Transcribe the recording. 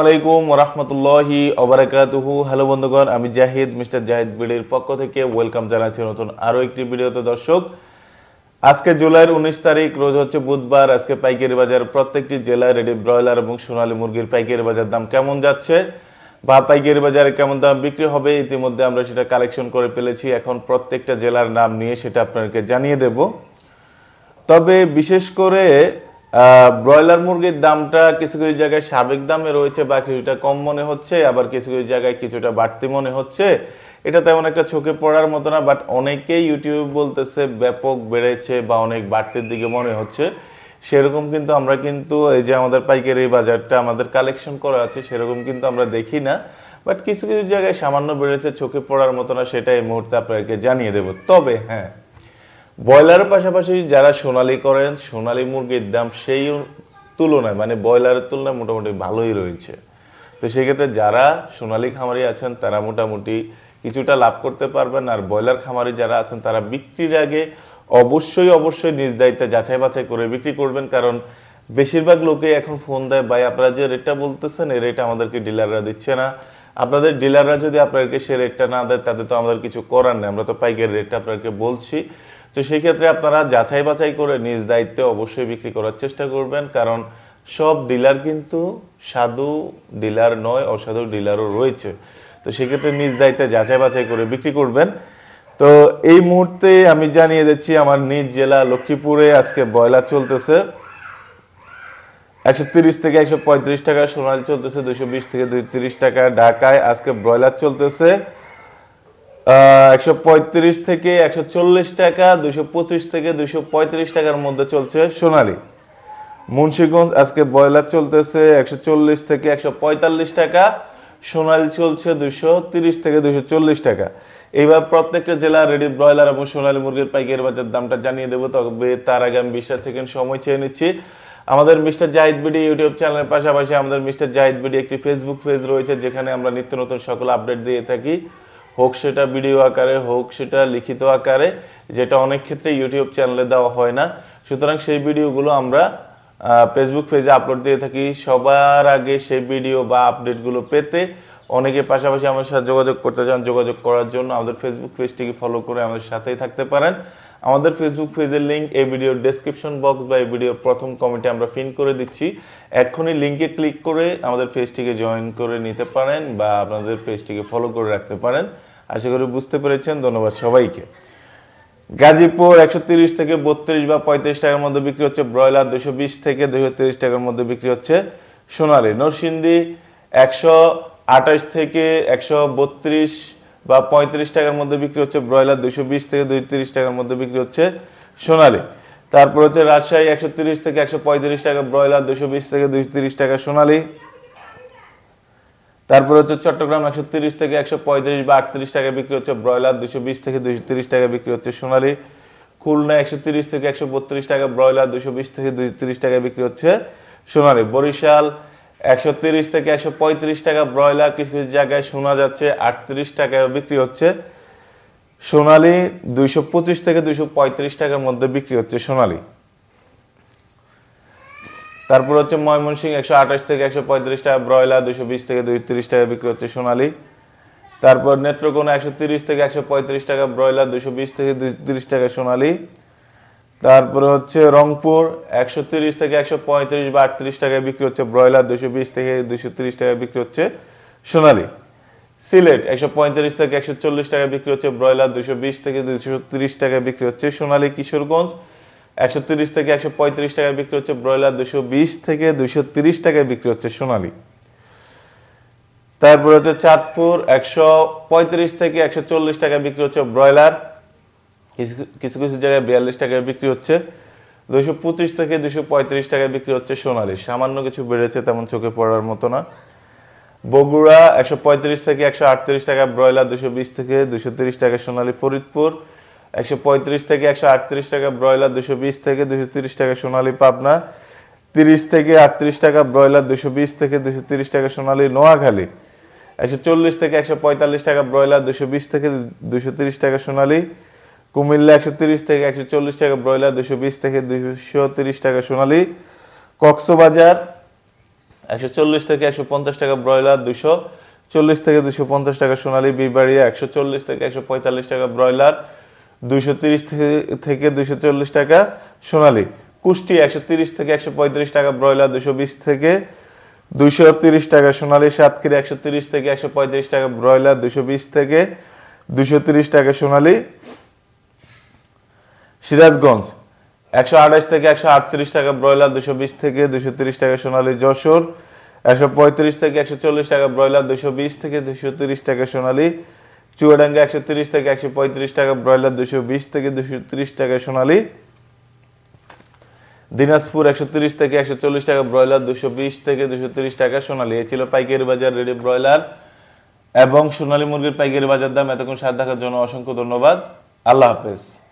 আলাইকুম রহমতুল্লাহি অবরাকাতুহু হ্যালো বন্ধুগণ আমি জাহিদ মিস্টার জাহিদ বিডির পক্ষ থেকে ওয়েলকাম জানাচ্ছি নতুন আরও একটি ভিডিওতে দর্শক আজকে জুলাইয়ের উনিশ তারিখ রোজ হচ্ছে বুধবার আজকে পাইকারি বাজার প্রত্যেকটি জেলায় রেডি ব্রয়লার এবং সোনালী মুরগির পাইকারি বাজার দাম কেমন যাচ্ছে বা পাইকারি বাজারে কেমন দাম বিক্রি হবে ইতিমধ্যে আমরা সেটা কালেকশন করে ফেলেছি এখন প্রত্যেকটা জেলার নাম নিয়ে সেটা আপনাদেরকে জানিয়ে দেব তবে বিশেষ করে ব্রয়লার মুরগির দামটা কিছু কিছু জায়গায় সাবেক দামে রয়েছে বা কিছুটা কম মনে হচ্ছে আবার কিছু কিছু জায়গায় কিছুটা বাড়তি মনে হচ্ছে এটা তেমন একটা চোখে পড়ার মতো না বাট অনেকেই ইউটিউব বলতেছে ব্যাপক বেড়েছে বা অনেক বাড়তির দিকে মনে হচ্ছে সেরকম কিন্তু আমরা কিন্তু এই যে আমাদের পাইকারি বাজারটা আমাদের কালেকশন করা আছে সেরকম কিন্তু আমরা দেখি না বাট কিছু কিছু জায়গায় সামান্য বেড়েছে চোখে পড়ার মতো না সেটা এই মুহূর্তে আপনাকে জানিয়ে দেব তবে হ্যাঁ ব্রয়লারের পাশাপাশি যারা সোনালি করেন সোনালি মুরগির দাম সেই তুলনায় মানে ব্রয়লারের তুলনায় মোটামুটি ভালোই রয়েছে তো সেক্ষেত্রে যারা সোনালি খামারি আছেন তারা মোটামুটি কিছুটা লাভ করতে পারবেন আর ব্রয়লার খামারি যারা আছেন তারা বিক্রির আগে অবশ্যই অবশ্যই নিজ দায়িত্বে যাচাই বাছাই করে বিক্রি করবেন কারণ বেশিরভাগ লোকে এখন ফোন দেয় ভাই আপনারা যে রেটটা বলতেছেন এই রেট আমাদেরকে ডিলাররা দিচ্ছে না আপনাদের ডিলাররা যদি আপনাদেরকে সে রেটটা না দেয় তাদের তো আমাদের কিছু করার নেই আমরা তো পাইকারি রেটটা আপনাদেরকে বলছি তো সেই ক্ষেত্রে আপনারা যাচাই বাছাই করে নিজ দায়িত্বে অবশ্যই বিক্রি করার চেষ্টা করবেন কারণ সব ডিলার কিন্তু সাধু ডিলার নয় অসাধু ডিলারও রয়েছে তো সেক্ষেত্রে নিজ দায়িত্বে যাচাই বাছাই করে বিক্রি করবেন তো এই মুহূর্তে আমি জানিয়ে দিচ্ছি আমার নিজ জেলা লক্ষ্মীপুরে আজকে ব্রয়লার চলতেছে একশো তিরিশ থেকে একশো পঁয়ত্রিশ টাকা সোনালী চলতেছে দুশো বিশ থেকে দুই তিরিশ টাকা ঢাকায় আজকে ব্রয়লার চলতেছে একশো পঁয়ত্রিশ থেকে একশো চল্লিশ টাকা দুশো পঁচিশ থেকে দুশো পঁয়ত্রিশ টাকার মধ্যে চলছে সোনালী মুন্সীগঞ্জ আজকে ব্রয়লার চলতেছে একশো চল্লিশ থেকে একশো পঁয়তাল্লিশ টাকা সোনালী চলছে দুশো তিরিশ থেকে দুশো চল্লিশ টাকা এইবার প্রত্যেকটা জেলা রেডি ব্রয়লার এবং সোনালী মুরগির পাইকারি বাজার দামটা জানিয়ে দেবো তবে তার আগে আমি বিশটা সেকেন্ড সময় চেয়ে নিচ্ছি আমাদের মিস্টার জাহিদ বিডি ইউটিউব চ্যানেলের পাশাপাশি আমাদের মিস্টার জাহিদ বিডি একটি ফেসবুক পেজ রয়েছে যেখানে আমরা নিত্য নতুন সকল আপডেট দিয়ে থাকি হোক সেটা ভিডিও আকারে হোক সেটা লিখিত আকারে যেটা অনেক ক্ষেত্রে ইউটিউব চ্যানেলে দেওয়া হয় না সুতরাং সেই ভিডিওগুলো আমরা ফেসবুক পেজে আপলোড দিয়ে থাকি সবার আগে সেই ভিডিও বা আপডেটগুলো পেতে অনেকে পাশাপাশি আমার সাথে যোগাযোগ করতে চান যোগাযোগ করার জন্য আমাদের ফেসবুক পেজটিকে ফলো করে আমাদের সাথেই থাকতে পারেন আমাদের ফেসবুক পেজের লিঙ্ক এই ভিডিওর ডেসক্রিপশন বক্স বা এই ভিডিওর প্রথম কমেন্টে আমরা ফিন করে দিচ্ছি এক্ষুনি লিঙ্কে ক্লিক করে আমাদের পেজটিকে জয়েন করে নিতে পারেন বা আপনাদের পেজটিকে ফলো করে রাখতে পারেন আশা করি বুঝতে পেরেছেন ধন্যবাদ সবাইকে গাজীপুর একশো তিরিশ থেকে বত্রিশ বা পঁয়ত্রিশ টাকার মধ্যে বিক্রি হচ্ছে ব্রয়লার দুশো বিশ থেকে দুশো তিরিশ টাকার মধ্যে বিক্রি হচ্ছে সোনালি নরসিংদী একশো আঠাশ থেকে একশো বত্রিশ বা পঁয়ত্রিশ টাকার মধ্যে বিক্রি হচ্ছে ব্রয়লার দুইশো বিশ থেকে দুই তিরিশ টাকার মধ্যে বিক্রি হচ্ছে সোনালি তারপর হচ্ছে রাজশাহী একশো তিরিশ থেকে একশো পঁয়ত্রিশ টাকা ব্রয়লার দুশো বিশ থেকে দুই তিরিশ টাকা সোনালি তারপর হচ্ছে চট্টগ্রাম একশো তিরিশ থেকে একশো পঁয়ত্রিশ বা আটত্রিশ টাকা বিক্রি হচ্ছে ব্রয়লার দুশো বিশ থেকে দুইশো তিরিশ টাকা বিক্রি হচ্ছে সোনালি খুলনা একশো তিরিশ থেকে একশো বত্রিশ টাকা ব্রয়লার দুশো বিশ থেকে দুই তিরিশ টাকা বিক্রি হচ্ছে সোনালি বরিশাল একশো তিরিশ থেকে একশো পঁয়ত্রিশ টাকা ব্রয়লার কিছু কিছু জায়গায় শোনা যাচ্ছে আটত্রিশ টাকায় বিক্রি হচ্ছে সোনালি দুইশো পঁচিশ থেকে দুইশো পঁয়ত্রিশ টাকার মধ্যে বিক্রি হচ্ছে সোনালি তারপর হচ্ছে ময়মনসিং একশো আঠাশ থেকে একশো পঁয়ত্রিশ টাকা ব্রয়লার দুশো বিশ থেকে দুই তিরিশ টাকা বিক্রি হচ্ছে সোনালি তারপর নেত্রকোনা একশো তিরিশ থেকে একশো পঁয়ত্রিশ টাকা ব্রয়লার দুশো বিশ থেকে দুই তিরিশ টাকা সোনালি তারপরে হচ্ছে রংপুর একশো তিরিশ থেকে একশো পঁয়ত্রিশ বা আটত্রিশ টাকায় বিক্রি হচ্ছে ব্রয়লার দুশো বিশ থেকে দুশো তিরিশ টাকায় বিক্রি হচ্ছে সোনালি সিলেট একশো পঁয়ত্রিশ থেকে একশো চল্লিশ টাকায় বিক্রি হচ্ছে ব্রয়লার দুশো বিশ থেকে দুশো তিরিশ টাকায় বিক্রি হচ্ছে সোনালী কিশোরগঞ্জ একশো তিরিশ থেকে একশো পঁয়ত্রিশ টাকায় বিক্রি হচ্ছে ব্রয়লার দুশো বিশ থেকে দুশো তিরিশ টাকায় বিক্রি হচ্ছে সোনালী তারপরে হচ্ছে চাঁদপুর একশো পঁয়ত্রিশ থেকে একশো চল্লিশ টাকায় বিক্রি হচ্ছে ব্রয়লার কিছু কিছু কিছু জায়গায় বিয়াল্লিশ টাকায় বিক্রি হচ্ছে দুশো পঁচিশ থেকে দুশো পঁয়ত্রিশ টাকায় বিক্রি হচ্ছে সোনালি সামান্য কিছু বেড়েছে তেমন চোখে পড়ার মতো না বগুড়া একশো পঁয়ত্রিশ থেকে একশো আটত্রিশ টাকা ব্রয়লার দুশো বিশ থেকে দুশো তিরিশ টাকা সোনালি ফরিদপুর একশো পঁয়ত্রিশ থেকে একশো আটত্রিশ টাকা ব্রয়লার দুশো বিশ থেকে দুশো তিরিশ টাকা সোনালি পাবনা তিরিশ থেকে আটত্রিশ টাকা ব্রয়লার দুশো বিশ থেকে দুশো তিরিশ টাকা সোনালি নোয়াখালী একশো চল্লিশ থেকে একশো পঁয়তাল্লিশ টাকা ব্রয়লার দুশো বিশ থেকে দুশো তিরিশ টাকা সোনালি কুমিল্লা একশো তিরিশ থেকে একশো চল্লিশ টাকা ব্রয়লার দুশো বিশ থেকে দুশো তিরিশ টাকা সোনালি কক্সবাজার একশো চল্লিশ থেকে একশো পঞ্চাশ টাকা ব্রয়লার দুশো চল্লিশ থেকে দুশো পঞ্চাশ টাকা সোনালি বিবাড়িয়া একশো চল্লিশ থেকে একশো পঁয়তাল্লিশ টাকা ব্রয়লার দুশো তিরিশ থেকে দুশো চল্লিশ টাকা সোনালি কুষ্টি একশো তিরিশ থেকে একশো পঁয়ত্রিশ টাকা ব্রয়লার দুশো বিশ থেকে দুশো তিরিশ টাকা সোনালি সাতক্ষীরা একশো তিরিশ থেকে একশো পঁয়ত্রিশ টাকা ব্রয়লার দুশো বিশ থেকে দুশো তিরিশ টাকা সোনালি সিরাজগঞ্জ একশো আঠাশ থেকে একশো আটত্রিশ টাকা ব্রয়লার দুশো বিশ থেকে দুশো তিরিশ টাকা সোনালী যশোর একশো পঁয়ত্রিশ থেকে একশো চল্লিশ টাকা ব্রয়লার দুশো বিশ থেকে দুশো তিরিশ টাকা সোনালী চুয়াডাঙ্গা একশো তিরিশ থেকে একশো পঁয়ত্রিশ টাকা ব্রয়লার দুশো বিশ থেকে দুশো তিরিশ টাকা সোনালী দিনাজপুর একশো তিরিশ থেকে একশো চল্লিশ টাকা ব্রয়লার দুশো বিশ থেকে দুশো তিরিশ টাকা সোনালী এ ছিল পাইকারি বাজার রেডি ব্রয়লার এবং সোনালী মুরগির পাইকারি বাজার দাম এতক্ষণ সাত দেখার জন্য অসংখ্য ধন্যবাদ আল্লাহ হাফেজ